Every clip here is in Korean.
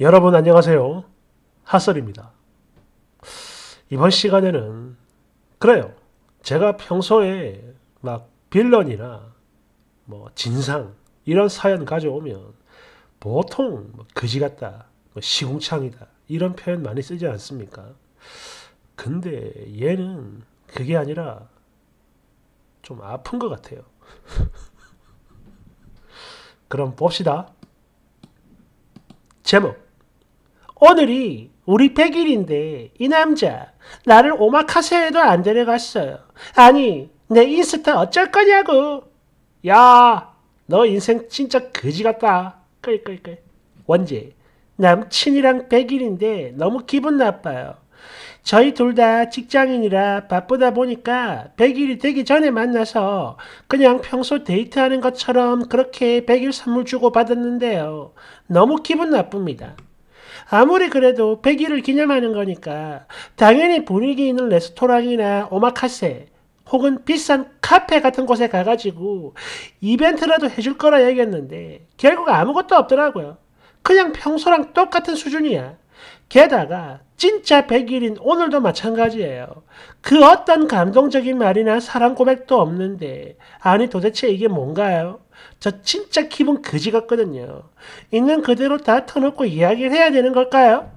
여러분 안녕하세요. 핫설입니다. 이번 시간에는 그래요. 제가 평소에 막 빌런이나 뭐 진상 이런 사연 가져오면 보통 뭐 거지 같다, 뭐 시궁창이다 이런 표현 많이 쓰지 않습니까? 근데 얘는 그게 아니라 좀 아픈 것 같아요. 그럼 봅시다. 제목 오늘이 우리 100일인데 이 남자 나를 오마카세에도 안 데려갔어요. 아니 내 인스타 어쩔 거냐고. 야 너 인생 진짜 거지 같다. 끌끌끌. 원제 남친이랑 100일인데 너무 기분 나빠요. 저희 둘 다 직장인이라 바쁘다 보니까 100일이 되기 전에 만나서 그냥 평소 데이트하는 것처럼 그렇게 100일 선물 주고 받았는데요. 너무 기분 나쁩니다. 아무리 그래도 100일을 기념하는 거니까 당연히 분위기 있는 레스토랑이나 오마카세 혹은 비싼 카페 같은 곳에 가가지고 이벤트라도 해줄 거라 얘기했는데 결국 아무것도 없더라고요. 그냥 평소랑 똑같은 수준이야. 게다가 진짜 100일인 오늘도 마찬가지예요. 그 어떤 감동적인 말이나 사랑 고백도 없는데 아니 도대체 이게 뭔가요? 저 진짜 기분 그지 같거든요. 있는 그대로 다 터놓고 이야기를 해야 되는 걸까요?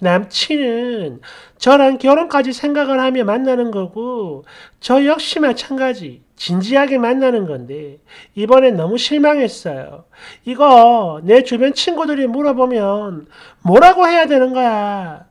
남친은 저랑 결혼까지 생각을 하며 만나는 거고 저 역시 마찬가지 진지하게 만나는 건데 이번엔 너무 실망했어요. 이거 내 주변 친구들이 물어보면 뭐라고 해야 되는 거야.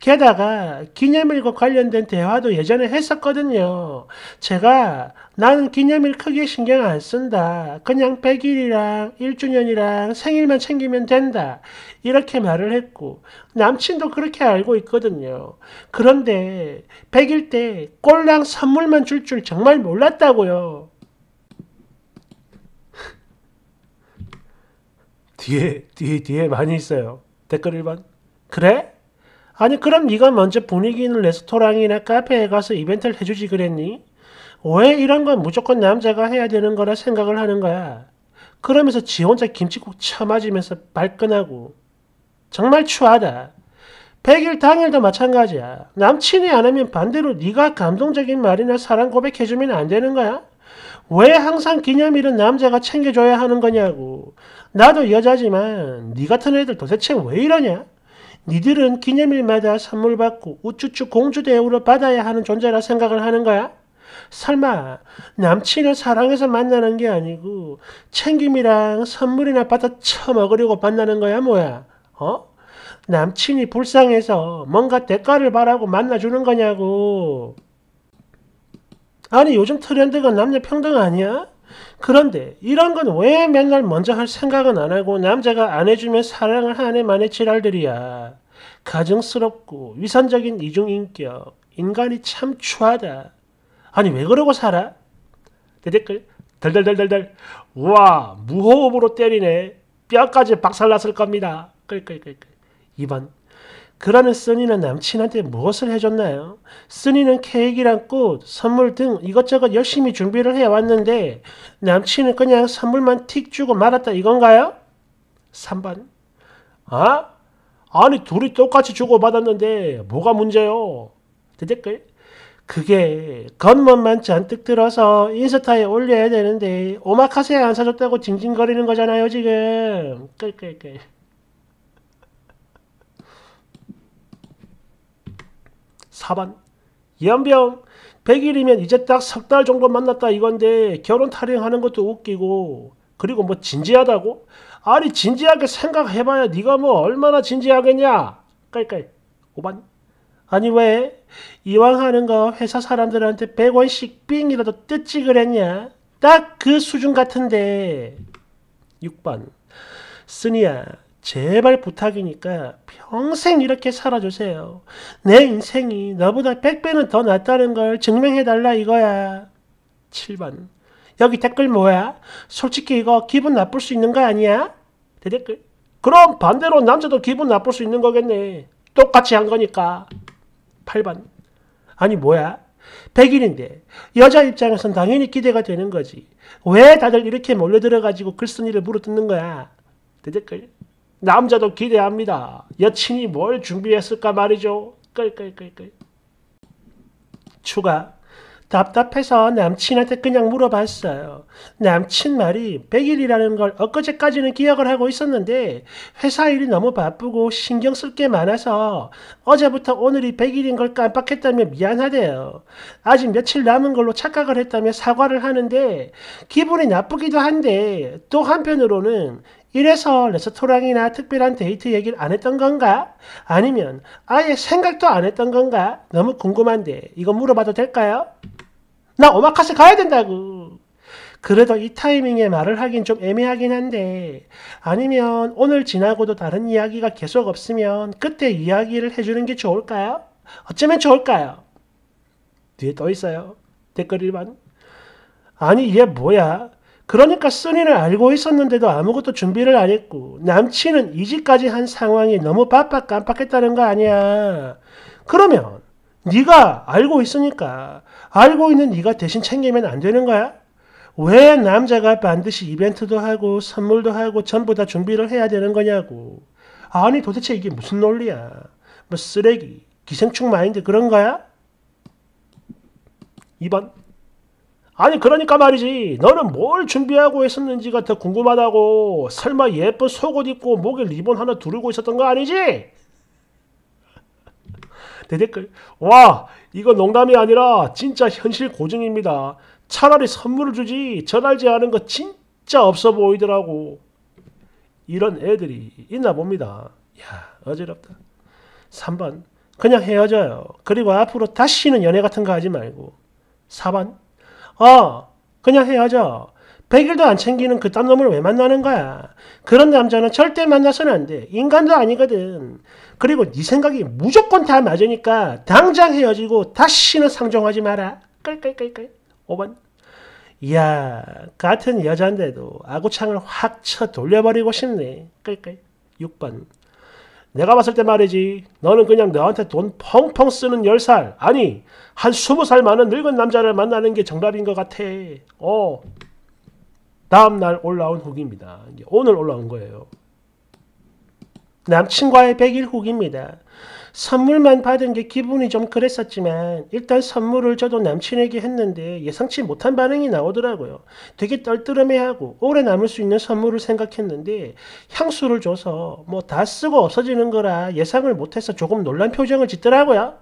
게다가 기념일과 관련된 대화도 예전에 했었거든요. 제가 나는 기념일 크게 신경 안 쓴다. 그냥 100일이랑 1주년이랑 생일만 챙기면 된다. 이렇게 말을 했고 남친도 그렇게 알고 있거든요. 그런데 100일 때 꼴랑 선물만 줄줄 줄 정말 몰랐다고요. 뒤에 뒤에 뒤에 많이 있어요. 댓글 1번. 그래? 아니 그럼 네가 먼저 분위기 있는 레스토랑이나 카페에 가서 이벤트를 해주지 그랬니? 왜 이런 건 무조건 남자가 해야 되는 거라 생각을 하는 거야? 그러면서 지 혼자 김치국 처맞으면서 발끈하고 정말 추하다. 100일 당일도 마찬가지야. 남친이 안 하면 반대로 네가 감동적인 말이나 사랑 고백해주면 안 되는 거야? 왜 항상 기념일은 남자가 챙겨줘야 하는 거냐고. 나도 여자지만 네 같은 애들 도대체 왜 이러냐? 니들은 기념일마다 선물 받고 우쭈쭈 공주 대우를 받아야 하는 존재라 생각을 하는 거야? 설마 남친을 사랑해서 만나는 게 아니고 챙김이랑 선물이나 받아 처먹으려고 만나는 거야 뭐야? 어? 남친이 불쌍해서 뭔가 대가를 바라고 만나주는 거냐고. 아니 요즘 트렌드가 남녀 평등 아니야? 그런데 이런 건 왜 맨날 먼저 할 생각은 안 하고 남자가 안 해주면 사랑을 하네 만의 지랄들이야. 가증스럽고 위선적인 이중인격. 인간이 참 추하다. 아니 왜 그러고 살아? 내 댓글 덜덜덜덜덜 우와 무호흡으로 때리네 뼈까지 박살났을 겁니다. 끌끌끌끌 2번 그러는 쓰니는 남친한테 무엇을 해줬나요? 쓰니는 케이크랑 꽃, 선물 등 이것저것 열심히 준비를 해왔는데 남친은 그냥 선물만 틱 주고 말았다 이건가요? 3번 아? 아니 둘이 똑같이 주고받았는데 뭐가 문제요? 대댓글 그게 겉멋만 잔뜩 들어서 인스타에 올려야 되는데 오마카세 안 사줬다고 징징거리는 거잖아요 지금 끌끌끌 4번 연병 100일이면 이제 딱 석 달 정도 만났다 이건데 결혼 탈행하는 것도 웃기고 그리고 뭐 진지하다고? 아니 진지하게 생각해봐야 네가 뭐 얼마나 진지하겠냐? 깔깔 5번 아니 왜 이왕 하는 거 회사 사람들한테 100원씩 삥이라도 뜯지 그랬냐? 딱 그 수준 같은데 6번 쓰니야 제발 부탁이니까 평생 이렇게 살아주세요. 내 인생이 너보다 100배는 더 낫다는 걸 증명해달라 이거야. 7번. 여기 댓글 뭐야? 솔직히 이거 기분 나쁠 수 있는 거 아니야? 대댓글. 그럼 반대로 남자도 기분 나쁠 수 있는 거겠네. 똑같이 한 거니까. 8번. 아니 뭐야? 100일인데 여자 입장에선 당연히 기대가 되는 거지. 왜 다들 이렇게 몰려들어가지고 글쓴이를 물어뜯는 거야? 대댓글. 남자도 기대합니다. 여친이 뭘 준비했을까 말이죠. 끌끌끌끌. 추가. 답답해서 남친한테 그냥 물어봤어요. 남친 말이 100일이라는 걸 엊그제까지는 기억을 하고 있었는데 회사 일이 너무 바쁘고 신경 쓸 게 많아서 어제부터 오늘이 100일인 걸 깜빡했다며 미안하대요. 아직 며칠 남은 걸로 착각을 했다며 사과를 하는데 기분이 나쁘기도 한데 또 한편으로는 이래서 레스토랑이나 특별한 데이트 얘기를 안 했던 건가? 아니면 아예 생각도 안 했던 건가? 너무 궁금한데 이거 물어봐도 될까요? 나 오마카세 가야 된다고. 그래도 이 타이밍에 말을 하긴 좀 애매하긴 한데 아니면 오늘 지나고도 다른 이야기가 계속 없으면 그때 이야기를 해주는 게 좋을까요? 어쩌면 좋을까요? 뒤에 떠 있어요. 댓글 1번. 아니 얘 뭐야? 그러니까 써니는 알고 있었는데도 아무것도 준비를 안 했고 남친은 이직까지 한 상황이 너무 바빠 깜빡했다는 거 아니야. 그러면 네가 알고 있으니까 알고 있는 네가 대신 챙기면 안 되는 거야? 왜 남자가 반드시 이벤트도 하고 선물도 하고 전부 다 준비를 해야 되는 거냐고. 아니 도대체 이게 무슨 논리야. 뭐 쓰레기, 기생충 마인드 그런 거야? 2번 아니 그러니까 말이지 너는 뭘 준비하고 있었는지가 더 궁금하다고 설마 예쁜 속옷 입고 목에 리본 하나 두르고 있었던 거 아니지? 대댓글 와 이거 농담이 아니라 진짜 현실 고증입니다 차라리 선물을 주지 전할지 않은 거 진짜 없어 보이더라고 이런 애들이 있나 봅니다 야 어지럽다 3번 그냥 헤어져요 그리고 앞으로 다시는 연애 같은 거 하지 말고 4번 어, 그냥 헤어져. 100일도 안 챙기는 그딴 놈을 왜 만나는 거야? 그런 남자는 절대 만나서는 안 돼. 인간도 아니거든. 그리고 네 생각이 무조건 다 맞으니까 당장 헤어지고 다시는 상종하지 마라. 끌끌끌끌. 5번. 이야, 같은 여잔데도 아구창을 확 쳐 돌려버리고 싶네. 끌끌. 6번. 내가 봤을 때 말이지 너는 그냥 너한테 돈 펑펑 쓰는 10살 아니 한 20살 많은 늙은 남자를 만나는 게 정답인 것 같아 어 다음날 올라온 후기입니다 오늘 올라온 거예요 남친과의 100일 후기입니다 선물만 받은 게 기분이 좀 그랬었지만 일단 선물을 저도 남친에게 했는데 예상치 못한 반응이 나오더라고요. 되게 떨뜨름해하고 오래 남을 수 있는 선물을 생각했는데 향수를 줘서 뭐 다 쓰고 없어지는 거라 예상을 못해서 조금 놀란 표정을 짓더라고요.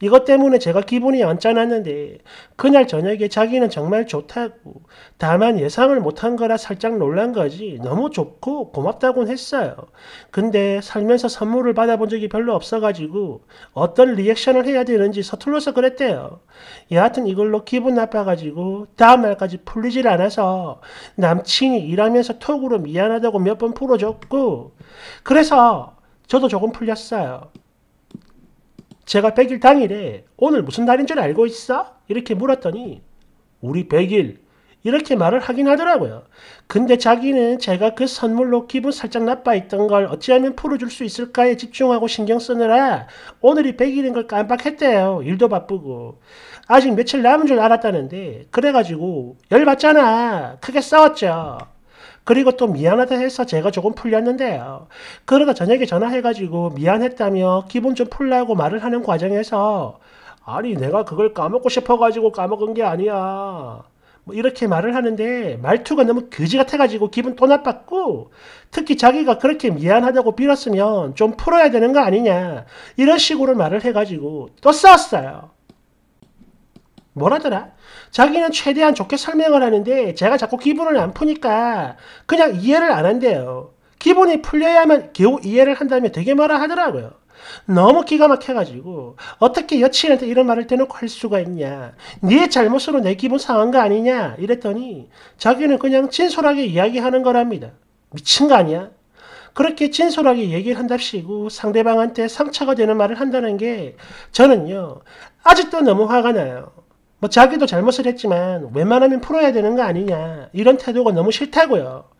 이것 때문에 제가 기분이 언짢았는데 그날 저녁에 자기는 정말 좋다고 다만 예상을 못한 거라 살짝 놀란 거지 너무 좋고 고맙다곤 했어요. 근데 살면서 선물을 받아본 적이 별로 없어가지고 어떤 리액션을 해야 되는지 서툴러서 그랬대요. 예, 여하튼 이걸로 기분 나빠가지고 다음 날까지 풀리질 않아서 남친이 일하면서 톡으로 미안하다고 몇 번 풀어줬고 그래서 저도 조금 풀렸어요. 제가 100일 당일에 오늘 무슨 날인 줄 알고 있어? 이렇게 물었더니 우리 100일 이렇게 말을 하긴 하더라고요. 근데 자기는 제가 그 선물로 기분 살짝 나빠했던 걸 어찌하면 풀어줄 수 있을까에 집중하고 신경 쓰느라 오늘이 100일인 걸 깜빡했대요. 일도 바쁘고. 아직 며칠 남은 줄 알았다는데 그래가지고 열받잖아. 크게 싸웠죠. 그리고 또 미안하다 해서 제가 조금 풀렸는데요. 그러다 저녁에 전화해가지고 미안했다며 기분 좀 풀라고 말을 하는 과정에서 아니 내가 그걸 까먹고 싶어가지고 까먹은 게 아니야. 뭐 이렇게 말을 하는데 말투가 너무 거지 같아가지고 기분 또 나빴고 특히 자기가 그렇게 미안하다고 빌었으면 좀 풀어야 되는 거 아니냐 이런 식으로 말을 해가지고 또 싸웠어요. 뭐라더라? 자기는 최대한 좋게 설명을 하는데 제가 자꾸 기분을 안 푸니까 그냥 이해를 안 한대요. 기분이 풀려야만 겨우 이해를 한다며 되게 뭐라 하더라고요. 너무 기가 막혀가지고 어떻게 여친한테 이런 말을 대놓고 할 수가 있냐 네 잘못으로 내 기분 상한 거 아니냐 이랬더니 자기는 그냥 진솔하게 이야기하는 거랍니다 미친 거 아니야? 그렇게 진솔하게 얘기를 한답시고 상대방한테 상처가 되는 말을 한다는 게 저는요 아직도 너무 화가 나요 뭐 자기도 잘못을 했지만 웬만하면 풀어야 되는 거 아니냐 이런 태도가 너무 싫다고요.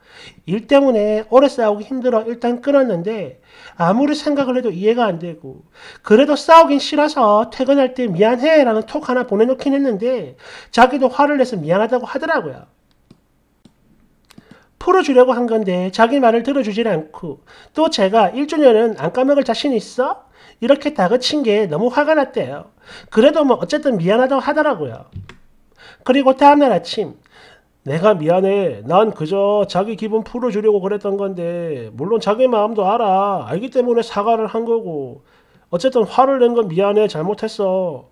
일 때문에 오래 싸우기 힘들어 일단 끊었는데 아무리 생각을 해도 이해가 안 되고 그래도 싸우긴 싫어서 퇴근할 때 미안해 라는 톡 하나 보내놓긴 했는데 자기도 화를 내서 미안하다고 하더라고요. 풀어주려고 한 건데 자기 말을 들어주질 않고 또 제가 1주년은 안 까먹을 자신 있어? 이렇게 다그친 게 너무 화가 났대요. 그래도 뭐 어쨌든 미안하다고 하더라고요. 그리고 다음날 아침 내가 미안해. 난 그저 자기 기분 풀어주려고 그랬던 건데, 물론 자기 마음도 알아. 알기 때문에 사과를 한 거고. 어쨌든 화를 낸 건 미안해. 잘못했어.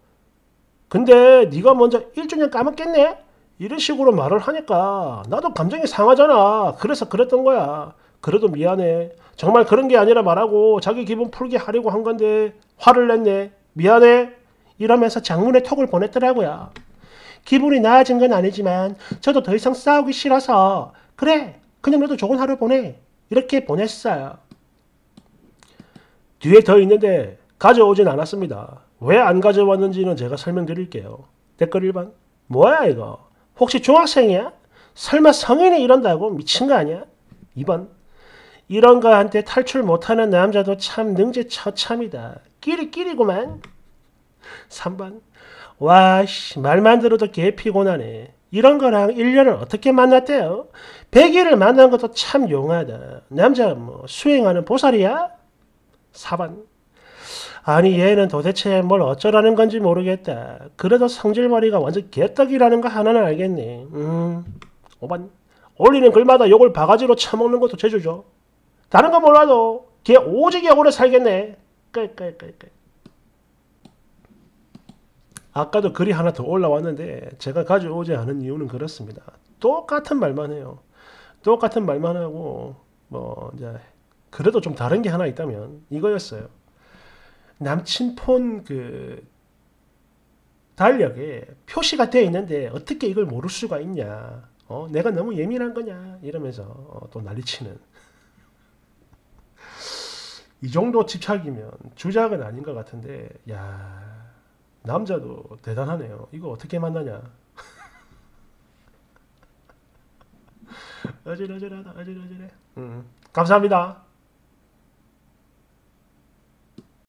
근데 네가 먼저 1주년 까먹겠네? 이런 식으로 말을 하니까 나도 감정이 상하잖아. 그래서 그랬던 거야. 그래도 미안해. 정말 그런 게 아니라 말하고 자기 기분 풀게 하려고 한 건데 화를 냈네. 미안해. 이러면서 장문의 톡을 보냈더라고요. 기분이 나아진 건 아니지만 저도 더 이상 싸우기 싫어서 그래 그냥 너도 좋은 하루 보내 이렇게 보냈어요. 뒤에 더 있는데 가져오진 않았습니다. 왜 안 가져왔는지는 제가 설명드릴게요. 댓글 1번 뭐야 이거 혹시 중학생이야? 설마 성인이 이런다고 미친 거 아니야? 2번 이런 거한테 탈출 못하는 남자도 참 능지처참이다. 끼리끼리구만. 3번 와 씨 말만 들어도 개 피곤하네. 이런 거랑 1년을 어떻게 만났대요? 100일을 만난 것도 참 용하다. 남자 뭐 수행하는 보살이야? 4번 아니 얘는 도대체 뭘 어쩌라는 건지 모르겠다. 그래도 성질머리가 완전 개떡이라는 거 하나는 알겠네. 음, 5번 올리는 글마다 욕을 바가지로 처먹는 것도 제주죠. 다른 건 몰라도 걔오직게 오래 살겠네. 끌끌끌끌. 아까도 글이 하나 더 올라왔는데 제가 가져오지 않은 이유는 그렇습니다. 똑같은 말만 해요. 똑같은 말만 하고 뭐 이제 그래도 좀 다른 게 하나 있다면 이거였어요. 남친 폰그 달력에 표시가 되어 있는데 어떻게 이걸 모를 수가 있냐. 어, 내가 너무 예민한 거냐 이러면서 어, 또 난리치는 이 정도 집착이면 주작은 아닌 것 같은데 야 남자도 대단하네요. 이거 어떻게 만나냐? 어질어질하다 어질어질해. 음, 감사합니다.